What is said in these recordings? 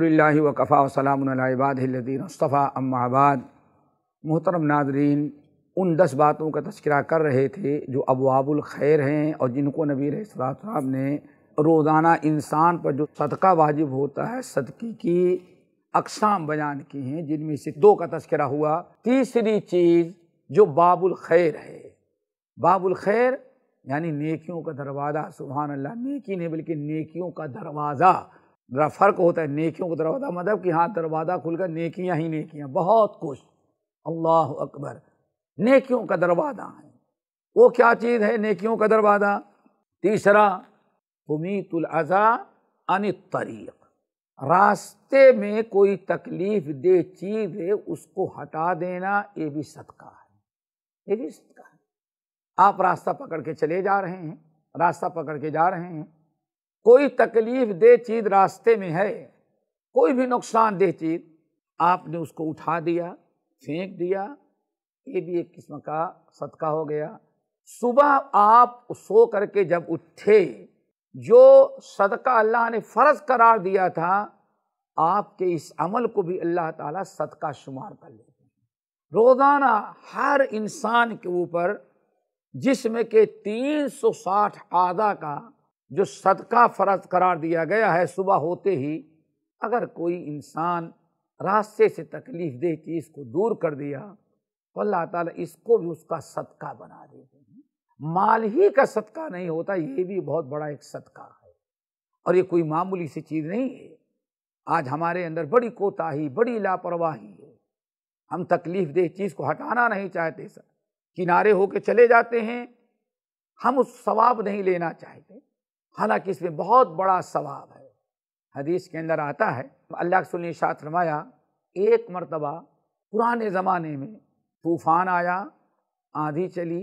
अलहमदिल्ला वकफ़ा वसलामबादीनस्तफ़ा अम्माबाद मोहतरम नाजरीन उन दस बातों का तस्करा कर रहे थे जो अबवाबुल खैर हैं और जिनको नबी रही साहब ने रोज़ाना इंसान पर जो सदका वाजिब होता है सदकी की अकसाम बयान की हैं जिनमें से दो का तस्करा हुआ तीसरी चीज़ जो बाबुल खैर है बाबुल खैर यानी नेकियों का दरवाज़ा सुबहानल्ला अल्लाह नेकी ने बल्कि नेकियों का दरवाज़ा ज़रा फ़र्क होता है नेकियों को दरवाज़ा मतलब कि हाँ दरवाज़ा खुलकर नेकियाँ ही नेकियाँ बहुत खुश अल्लाह अकबर नेकियों का दरवाज़ा है वो क्या चीज़ है नेकियों का दरवाज़ा तीसरा अजा अन तरीक़ रास्ते में कोई तकलीफ दे चीज़ है उसको हटा देना ये भी सदका है ये भी सदका है आप रास्ता पकड़ के चले जा रहे हैं रास्ता पकड़ के जा रहे हैं कोई तकलीफ दे चीज़ रास्ते में है कोई भी दे चीज़ आपने उसको उठा दिया फेंक दिया ये भी एक किस्म का सदका हो गया सुबह आप सो करके जब उठे जो सदका अल्लाह ने फ़र्ज करार दिया था आपके इस अमल को भी अल्लाह ताला सदका शुमार कर लेते हैं रोज़ाना हर इंसान के ऊपर जिसम के 360 आधा का जो सदका फ़र्ज करार दिया गया है सुबह होते ही अगर कोई इंसान रास्ते से तकलीफ़ दे चीज़ को दूर कर दिया तो अल्लाह ताला इसको भी उसका सदका बना देते हैं माल ही का सदका नहीं होता ये भी बहुत बड़ा एक सदका है और ये कोई मामूली सी चीज़ नहीं है आज हमारे अंदर बड़ी कोताही बड़ी लापरवाही है हम तकलीफ़ दे चीज़ को हटाना नहीं चाहते सर किनारे होके चले जाते हैं हम उस सवाब नहीं लेना चाहते हालांकि इसमें बहुत बड़ा सवाब है हदीस के अंदर आता है अल्लाह के सुनी शात रमाया एक मरतबा पुराने ज़माने में तूफ़ान आया आंधी चली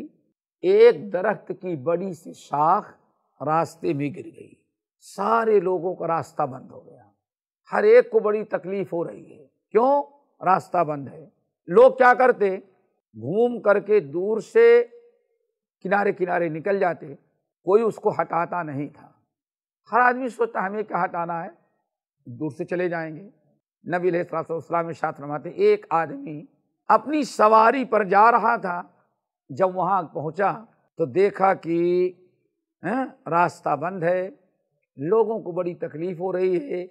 एक दरख्त की बड़ी सी शाख रास्ते में गिर गई सारे लोगों का रास्ता बंद हो गया हर एक को बड़ी तकलीफ़ हो रही है क्यों रास्ता बंद है लोग क्या करते घूम करके दूर से किनारे किनारे निकल जाते कोई उसको हटाता नहीं था हर आदमी सोचता हमें क्या हटाना है दूर से चले जाएंगे नबी सलाम शास्त्र रमाते एक आदमी अपनी सवारी पर जा रहा था जब वहाँ पहुँचा तो देखा कि हैं, रास्ता बंद है लोगों को बड़ी तकलीफ़ हो रही है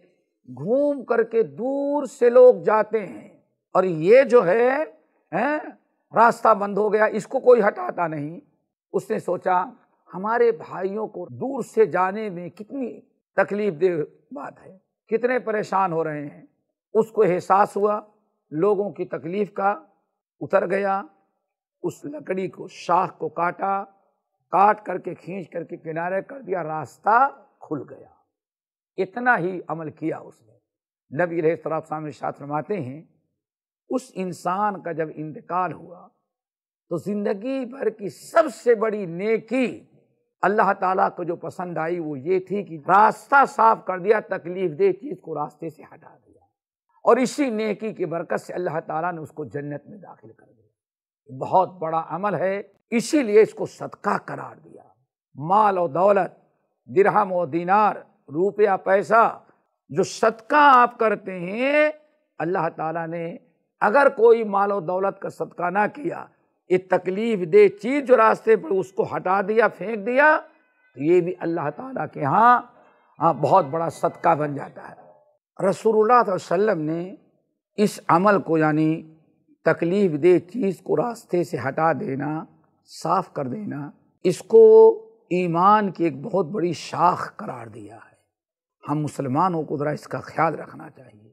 घूम करके दूर से लोग जाते हैं और ये जो है हैं, रास्ता बंद हो गया इसको कोई हटाता नहीं उसने सोचा हमारे भाइयों को दूर से जाने में कितनी तकलीफ देह बात है कितने परेशान हो रहे हैं उसको एहसास हुआ लोगों की तकलीफ का उतर गया उस लकड़ी को शाख को काटा काट करके खींच करके किनारे कर दिया रास्ता खुल गया इतना ही अमल किया उसने नबी रहे सराब सामने शास्त्र हैं उस इंसान का जब इंतकाल हुआ तो ज़िंदगी भर की सबसे बड़ी नेकी अल्लाह ताला को जो पसंद आई वो ये थी कि रास्ता साफ कर दिया तकलीफ दे चीज़ को रास्ते से हटा दिया और इसी नेकी की बरकत से अल्लाह ताला ने उसको जन्नत में दाखिल कर दिया बहुत बड़ा अमल है इसीलिए इसको सदका करार दिया माल और दौलत दिरहम और दीनार रुपया पैसा जो सदका आप करते हैं अल्लाह ताला ने अगर कोई माल और दौलत का सदका ना किया ये तकलीफ दे चीज़ जो रास्ते पर उसको हटा दिया फेंक दिया तो ये भी अल्लाह ताला के यहाँ हाँ बहुत बड़ा सदका बन जाता है रसूलुल्लाह वसल्लम ने इस अमल को यानी तकलीफ दे चीज़ को रास्ते से हटा देना साफ कर देना इसको ईमान की एक बहुत बड़ी शाख करार दिया है हम मुसलमानों को ज़रा इसका ख्याल रखना चाहिए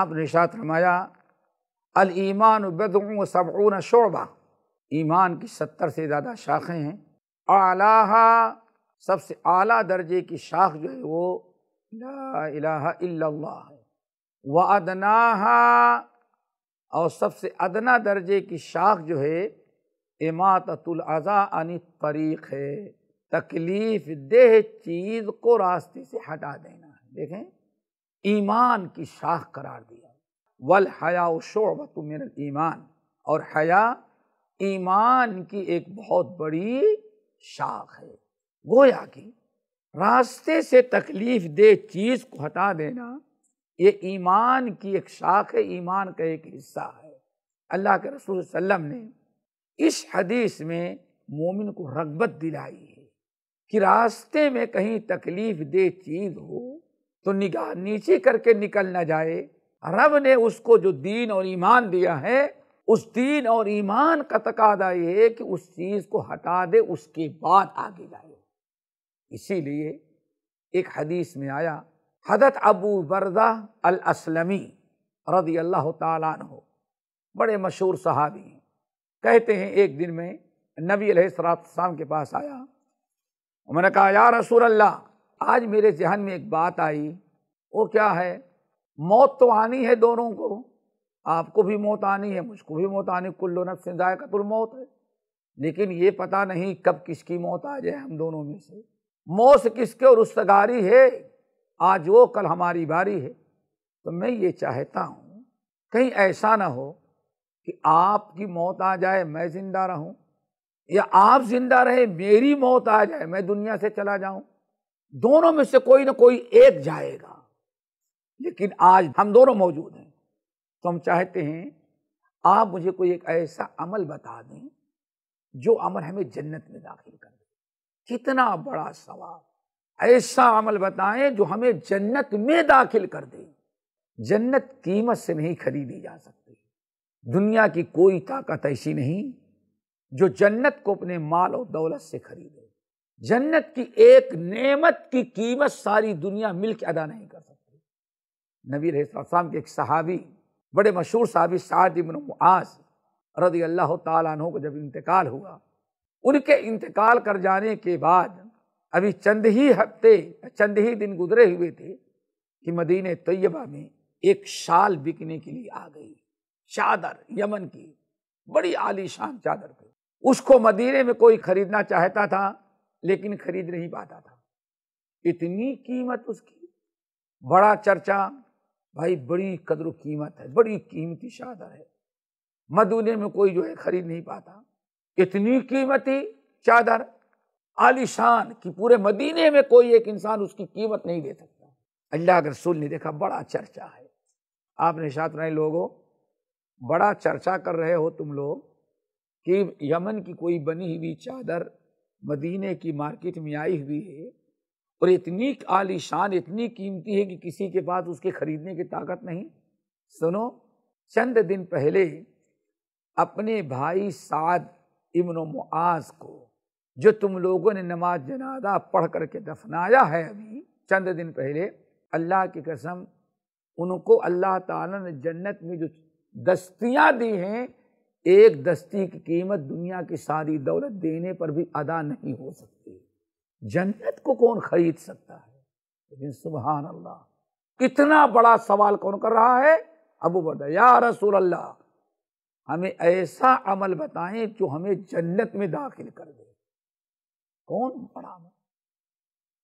आप निशात रमाया अल ईमान बदूँ सबून शोबा ईमान की सत्तर से ज़्यादा शाखें हैं आलाहा सबसे आला दर्जे की शाख जो है वो ला इलाहा इल्लल्लाह है व अदना और सबसे अदना दर्जे की शाख जो है अज़ा अन तरीक़ है तकलीफ़ देह चीज़ को रास्ते से हटा देना है देखें ईमान की शाख करार दिया वल हया शोबत मेरल ईमान और हया ईमान की एक बहुत बड़ी शाख है गोया कि रास्ते से तकलीफ दे चीज़ को हटा देना ये ईमान की एक शाख है ईमान का एक हिस्सा है अल्लाह के रसूल सल्लम ने इस हदीस में मोमिन को रगबत दिलाई है कि रास्ते में कहीं तकलीफ दे चीज़ हो तो निगाह नीचे करके निकल ना जाए रब ने उसको जो दीन और ईमान दिया है उस दीन और ईमान का तकादा ये है कि उस चीज़ को हटा दे उसके बाद आगे जाए इसीलिए एक हदीस में आया हदत अबू बरदा अल असलमी रदी अल्लाह हो बड़े मशहूर सहाबी हैं कहते हैं एक दिन में नबी अलैहिस्सलाम के पास आया उन्होंने कहा या रसूल अल्लाह आज मेरे जहन में एक बात आई वो क्या है मौत तो आनी है दोनों को आपको भी मौत आनी है मुझको भी मौत आनी कुल्लो से नफ्स का मौत है लेकिन ये पता नहीं कब किसकी मौत आ जाए हम दोनों में से मौत किसके और उसगारी है आज वो कल हमारी बारी है तो मैं ये चाहता हूँ कहीं ऐसा ना हो कि आपकी मौत आ जाए मैं ज़िंदा रहूँ या आप ज़िंदा रहे मेरी मौत आ जाए मैं दुनिया से चला जाऊँ दोनों में से कोई ना कोई एक जाएगा लेकिन आज हम दोनों मौजूद हैं तो हम चाहते हैं आप मुझे कोई एक ऐसा अमल बता दें जो अमल हमें जन्नत में दाखिल कर दे कितना बड़ा सवाल ऐसा अमल बताएं जो हमें जन्नत में दाखिल कर दे जन्नत कीमत से नहीं खरीदी जा सकती दुनिया की कोई ताकत ऐसी नहीं जो जन्नत को अपने माल और दौलत से खरीदे जन्नत की एक नेमत की कीमत सारी दुनिया मिलकर अदा नहीं कर सकती नबी रही के एक सहाबी बड़े मशहूर साहबी साद इबन मुआस रदी अल्लाह तु को जब इंतकाल हुआ उनके इंतकाल कर जाने के बाद अभी चंद ही हफ्ते चंद ही दिन गुजरे हुए थे कि मदीने तैयबा में एक शाल बिकने के लिए आ गई चादर यमन की बड़ी आलीशान चादर थी उसको मदीने में कोई खरीदना चाहता था लेकिन खरीद नहीं पाता था इतनी कीमत उसकी बड़ा चर्चा भाई बड़ी कदर कीमत है बड़ी कीमती चादर है मदूने में कोई जो है खरीद नहीं पाता इतनी कीमती चादर आलिशान कि पूरे मदीने में कोई एक इंसान उसकी कीमत नहीं दे सकता अल्लाह के रसूल ने देखा बड़ा चर्चा है आपने शात नहीं लोगों बड़ा चर्चा कर रहे हो तुम लोग कि यमन की कोई बनी हुई चादर मदीने की मार्केट में आई हुई है और इतनी आलीशान इतनी कीमती है कि किसी के पास उसके खरीदने की ताकत नहीं सुनो चंद दिन पहले अपने भाई साद इमन मुआज को जो तुम लोगों ने नमाज जनादा पढ़ करके दफनाया है अभी चंद दिन पहले अल्लाह की कसम उनको अल्लाह ताला ने जन्नत में जो दस्तियाँ दी हैं एक दस्ती की कीमत दुनिया की सारी दौलत देने पर भी अदा नहीं हो सकती जन्नत को कौन खरीद सकता है लेकिन सुबहान अल्लाह इतना बड़ा सवाल कौन कर रहा है अबू बता या रसूल अल्लाह हमें ऐसा अमल बताएं जो हमें जन्नत में दाखिल कर दे कौन बड़ा अमल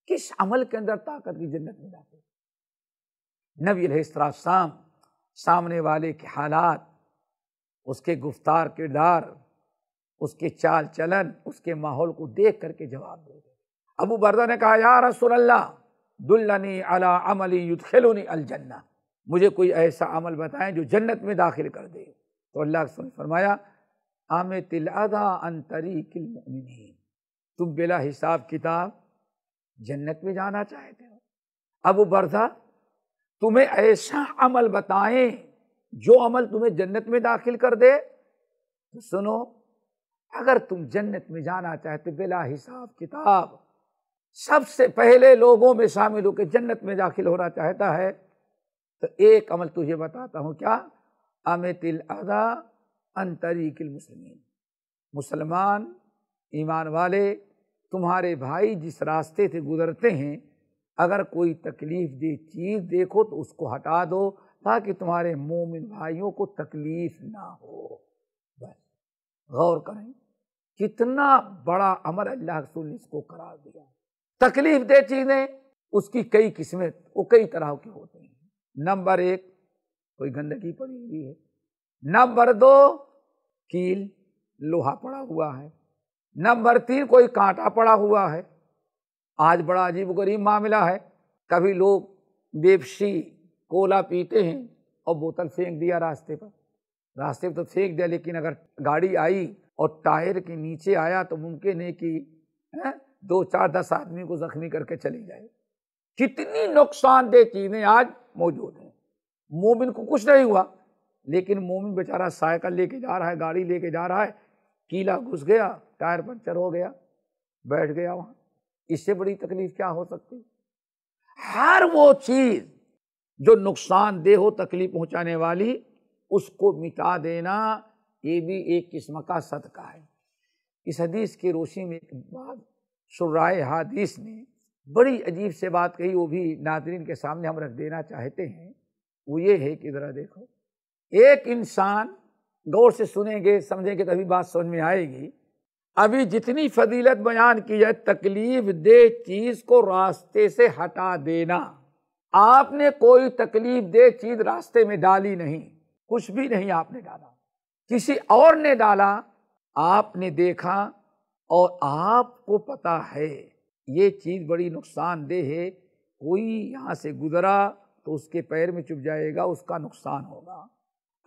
किस अमल के अंदर ताकत की जन्नत में दाखिल नबी शाम सामने वाले के हालात उसके गुफ्तार किरदार उसके चाल चलन उसके माहौल को देख करके जवाब दे अबू बरदा ने कहा यार रसोल्ला दुल्लनी अला अमली युदखिलनी अलजन्ना मुझे कोई ऐसा अमल बताएं जो जन्नत में दाखिल कर दे तो अल्लाह ने फरमाया आम तिलदा अंतरी किलमिन तुम बिला हिसाब किताब जन्नत में जाना चाहते हो अबू बरदा तुम्हें ऐसा अमल बताएं जो अमल तुम्हें जन्नत में दाखिल कर दे तो सुनो अगर तुम जन्नत में जाना चाहते बिला हिसाब किताब सबसे पहले लोगों में शामिल होकर जन्नत में दाखिल होना चाहता है तो एक अमल तुझे बताता हूँ क्या अमितिल अदा अंतरीकिल मुसलमिन मुसलमान ईमान वाले तुम्हारे भाई जिस रास्ते से गुजरते हैं अगर कोई तकलीफ दे चीज़ देखो तो उसको हटा दो ताकि तुम्हारे मोमिन भाइयों को तकलीफ ना हो बस गौर करें कितना बड़ा अमर अल्लाह रसूल ने इसको करार दिया तकलीफ दे चीज़ें उसकी कई किस्में वो कई तरह के होते हैं नंबर एक कोई गंदगी पड़ी हुई है नंबर दो कील लोहा पड़ा हुआ है नंबर तीन कोई कांटा पड़ा हुआ है आज बड़ा अजीब गरीब मामला है कभी लोग बेपसी कोला पीते हैं और बोतल फेंक दिया रास्ते पर रास्ते पर तो फेंक दिया लेकिन अगर गाड़ी आई और टायर के नीचे आया तो मुमकिन है कि दो चार दस आदमी को जख्मी करके चले जाए कितनी नुकसानदेह चीज़ें आज मौजूद हैं मोमिन को कुछ नहीं हुआ लेकिन मोमिन बेचारा साइकिल लेके जा रहा है गाड़ी लेके जा रहा है कीला घुस गया टायर पंचर हो गया बैठ गया वहाँ इससे बड़ी तकलीफ क्या हो सकती हर वो चीज़ जो नुकसानदेह हो तकलीफ पहुँचाने वाली उसको मिटा देना ये भी एक किस्म का सदका है इस हदीस की रोशनी में एक बात शुर्राय हादीस ने बड़ी अजीब से बात कही वो भी नादरीन के सामने हम रख देना चाहते हैं वो ये है कि ज़रा देखो एक इंसान गौर से सुनेंगे समझेंगे तभी तो बात समझ में आएगी अभी जितनी फजीलत बयान की जाए तकलीफ दे चीज़ को रास्ते से हटा देना आपने कोई तकलीफ दे चीज़ रास्ते में डाली नहीं कुछ भी नहीं आपने डाला किसी और ने डाला आपने देखा और आपको पता है ये चीज़ बड़ी नुकसानदेह है कोई यहाँ से गुजरा तो उसके पैर में चुप जाएगा उसका नुकसान होगा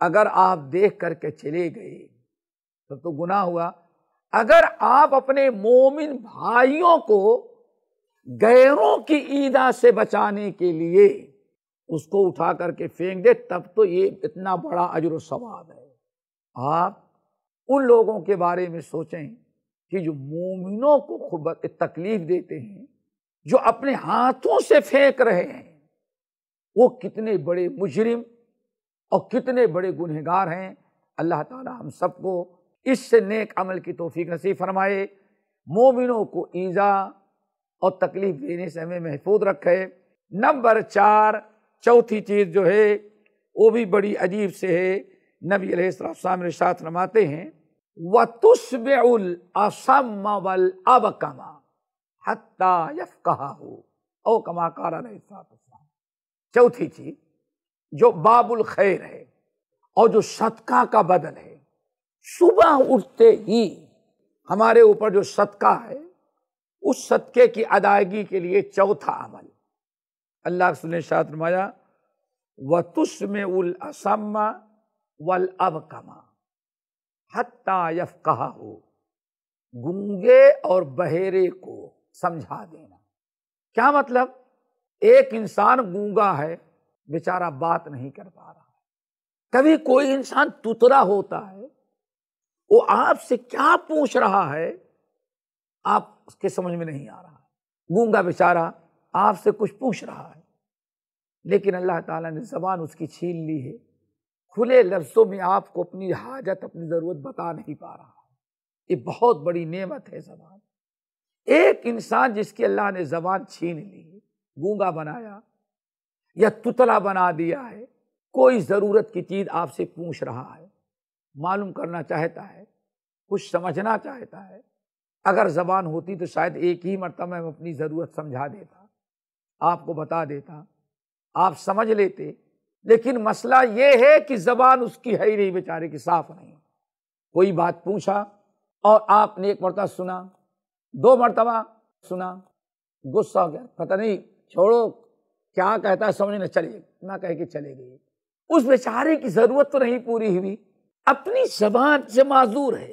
अगर आप देख करके चले गए तब तो, तो गुनाह हुआ अगर आप अपने मोमिन भाइयों को गैरों की ईदा से बचाने के लिए उसको उठा करके फेंक दे तब तो ये इतना बड़ा अजर सवाब है आप उन लोगों के बारे में सोचें कि जो मोमिनों को खुरबत तकलीफ देते हैं जो अपने हाथों से फेंक रहे हैं वो कितने बड़े मुजरिम और कितने बड़े गुनहगार हैं अल्लाह ताला हम सबको इससे नेक अमल की तोफीक़ नसीब फरमाए मोमिनों को ईज़ा और तकलीफ़ देने से हमें महफूज रखे नंबर चार चौथी चीज़ जो है वो भी बड़ी अजीब से है नबी अलैहिस्सलाम इरशाद फरमाते हैं उल असम वल अब कमा हत्ता यफ कहा हो ओ कमा कारा चौथी चीज जो बाबुल खैर है और जो सदका का बदन है सुबह उठते ही हमारे ऊपर जो सदका है उस सदके की अदायगी के लिए चौथा अमल अल्लाह रसुल शातमाया व तुस्म उल असम वल अब कमा हत्तायफ कहा हो गुंगे और बहेरे को समझा देना क्या मतलब एक इंसान गूंगा है बेचारा बात नहीं कर पा रहा कभी कोई इंसान तुतरा होता है वो आपसे क्या पूछ रहा है आप उसके समझ में नहीं आ रहा है गूंगा बेचारा आपसे कुछ पूछ रहा है लेकिन अल्लाह ताला ने जबान उसकी छीन ली है खुले लफ्ज़ों में आपको अपनी हाजत अपनी ज़रूरत बता नहीं पा रहा ये बहुत बड़ी नेमत है जबान एक इंसान जिसकी अल्लाह ने जबान छीन ली गूंगा बनाया या तुतला बना दिया है कोई ज़रूरत की चीज़ आपसे पूछ रहा है मालूम करना चाहता है कुछ समझना चाहता है अगर ज़बान होती तो शायद एक ही मरतब मैं अपनी ज़रूरत समझा देता आपको बता देता आप समझ लेते लेकिन मसला ये है कि जबान उसकी है ही नहीं बेचारे की साफ नहीं कोई बात पूछा और आपने एक मरतबा सुना दो मरतबा सुना गुस्सा हो गया पता नहीं छोड़ो क्या कहता है समझ ना चलिए ना कह के चले गए उस बेचारे की जरूरत तो नहीं पूरी हुई अपनी जबान से माजूर है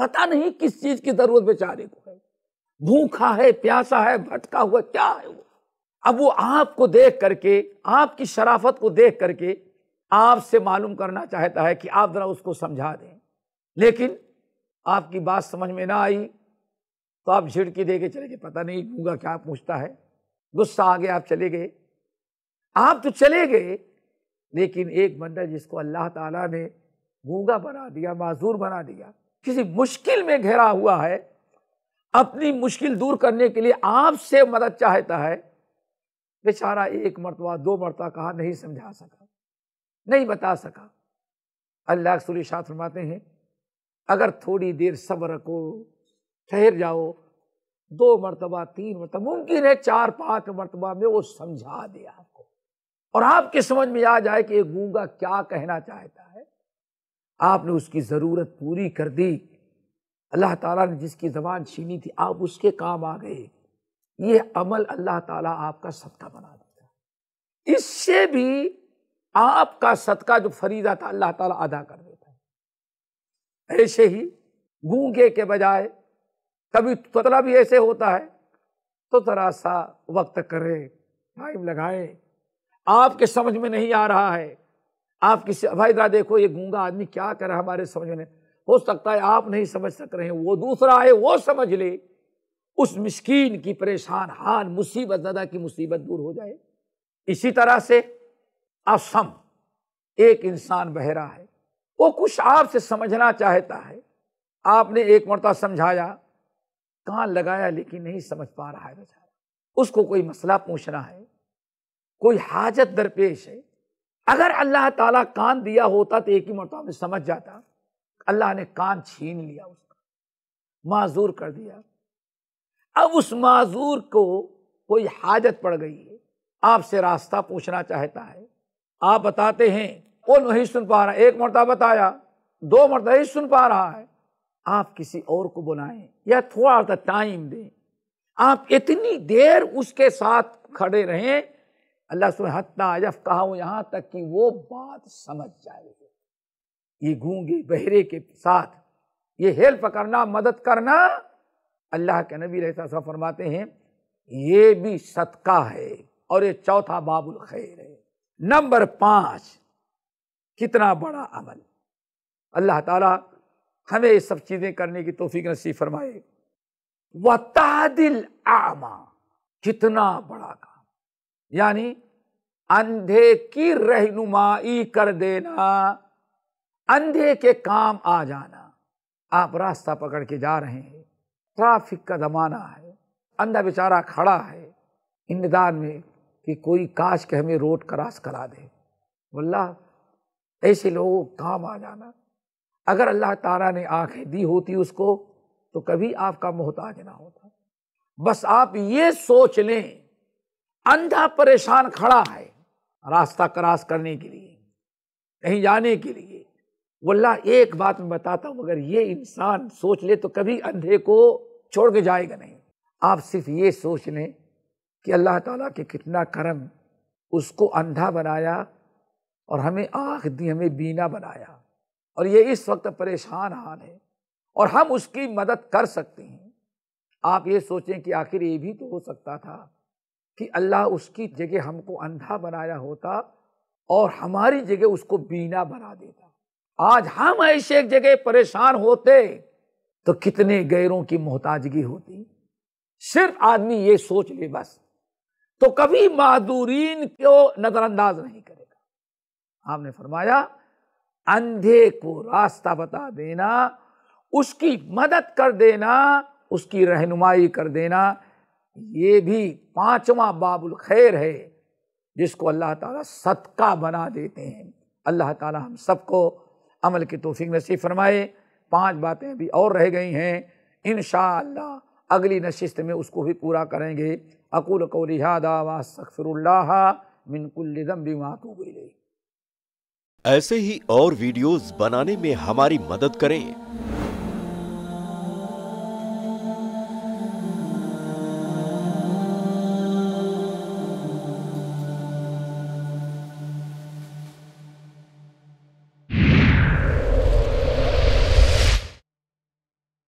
पता नहीं किस चीज की जरूरत बेचारे को है भूखा है प्यासा है भटका हुआ क्या है वो अब वो आपको देख करके आपकी शराफत को देख करके आपसे मालूम करना चाहता है कि आप ज़रा उसको समझा दें लेकिन आपकी बात समझ में ना आई तो आप झिड़की दे के चले गए पता नहीं गूंगा क्या पूछता है गुस्सा आ गया आप चले गए आप तो चले गए लेकिन एक बंदा जिसको अल्लाह ताला ने गूंगा बना दिया माजूर बना दिया किसी मुश्किल में घेरा हुआ है अपनी मुश्किल दूर करने के लिए आपसे मदद चाहता है बेचारा एक मरतबा दो मरतबा कहा नहीं समझा सका नहीं बता सका अल्लाह सुल शाह फरमाते हैं अगर थोड़ी देर सब्र को ठहर जाओ दो मरतबा तीन मरतबा मुमकिन है चार पाँच मरतबा में वो समझा दे आपको और आपके समझ में आ जाए कि ये गूंगा क्या कहना चाहता है आपने उसकी ज़रूरत पूरी कर दी अल्लाह ताला ने जिसकी ज़बान छीनी थी आप उसके काम आ गए ये अमल अल्लाह ताला आपका सदका बना देता है इससे भी आपका सदका जो फरीदा था अल्लाह ताला अदा कर देता है ऐसे ही गूंगे के बजाय कभी ततला भी ऐसे होता है तो जरा सा वक्त करें टाइम लगाए आपके समझ में नहीं आ रहा है आप किसी भाई जरा देखो ये गूंगा आदमी क्या कर रहा हमारे समझ में हो सकता है आप नहीं समझ सक रहे हैं वो दूसरा है वो समझ ले उस मिस्कीन की परेशान हान मुसीबत ज़दा की मुसीबत दूर हो जाए इसी तरह से असम एक इंसान बहरा है वो कुछ आपसे समझना चाहता है आपने एक मरता समझाया कान लगाया लेकिन नहीं समझ पा रहा है बेचारा उसको कोई मसला पूछना है कोई हाजत दरपेश है अगर अल्लाह ताला कान दिया होता तो एक ही मरता में समझ जाता अल्लाह ने कान छीन लिया उसका माजूर कर दिया अब उस माजूर को कोई हाजत पड़ गई है आपसे रास्ता पूछना चाहता है आप बताते हैं वो नहीं सुन पा रहा एक मरतबा बताया दो मरता ही सुन पा रहा है आप किसी और को बुलाएं या थोड़ा सा टाइम दें आप इतनी देर उसके साथ खड़े रहें अल्लाह सुबहत्ता अजफ कहा यहाँ तक कि वो बात समझ जाए ये गूंगे बहरे के साथ ये हेल्प करना मदद करना अल्लाह के नबी रहसा फरमाते हैं ये भी सदका है और ये चौथा बाबुल खैर है नंबर पाँच कितना बड़ा अमल अल्लाह ताला हमें ये सब चीज़ें करने की तोफ़ी नसीब फरमाए व तादिल आमा कितना बड़ा काम यानी अंधे की रहनुमाई कर देना अंधे के काम आ जाना आप रास्ता पकड़ के जा रहे हैं ट्रैफिक का जमाना है अंधा बेचारा खड़ा है इंतजार में कि कोई काश के हमें रोड क्रॉस करा दे वल्ला ऐसे लोगों काम आ जाना अगर अल्लाह तारा ने आंखें दी होती उसको तो कभी आपका मोहताज ना होता बस आप ये सोच लें अंधा परेशान खड़ा है रास्ता क्रॉस करने के लिए कहीं जाने के लिए वल्ला एक बात मैं बताता हूँ अगर ये इंसान सोच ले तो कभी अंधे को छोड़ के जाएगा नहीं आप सिर्फ ये सोच लें कि अल्लाह ताला के कितना करम उसको अंधा बनाया और हमें आँख दी हमें बीना बनाया और ये इस वक्त परेशान हाल है और हम उसकी मदद कर सकते हैं आप ये सोचें कि आखिर ये भी तो हो सकता था कि अल्लाह उसकी जगह हमको अंधा बनाया होता और हमारी जगह उसको बीना बना देता आज हम ऐसे एक जगह परेशान होते तो कितने गैरों की मोहताजगी होती सिर्फ आदमी ये सोच ले बस तो कभी मादूरीन को नजरअंदाज नहीं करेगा आपने फरमाया अंधे को रास्ता बता देना उसकी मदद कर देना उसकी रहनुमाई कर देना ये भी पांचवा बाबुल खैर है जिसको अल्लाह ताला सदका बना देते हैं अल्लाह ताला हम सबको अमल की तोफीक नसीब फरमाए पांच बातें अभी और रह गई हैं इन अगली नशस्त में उसको भी पूरा करेंगे अकुल कौलिहादा वासफ़िरल्ला मिनकुल्लम भी मातू गई ऐसे ही और वीडियोस बनाने में हमारी मदद करें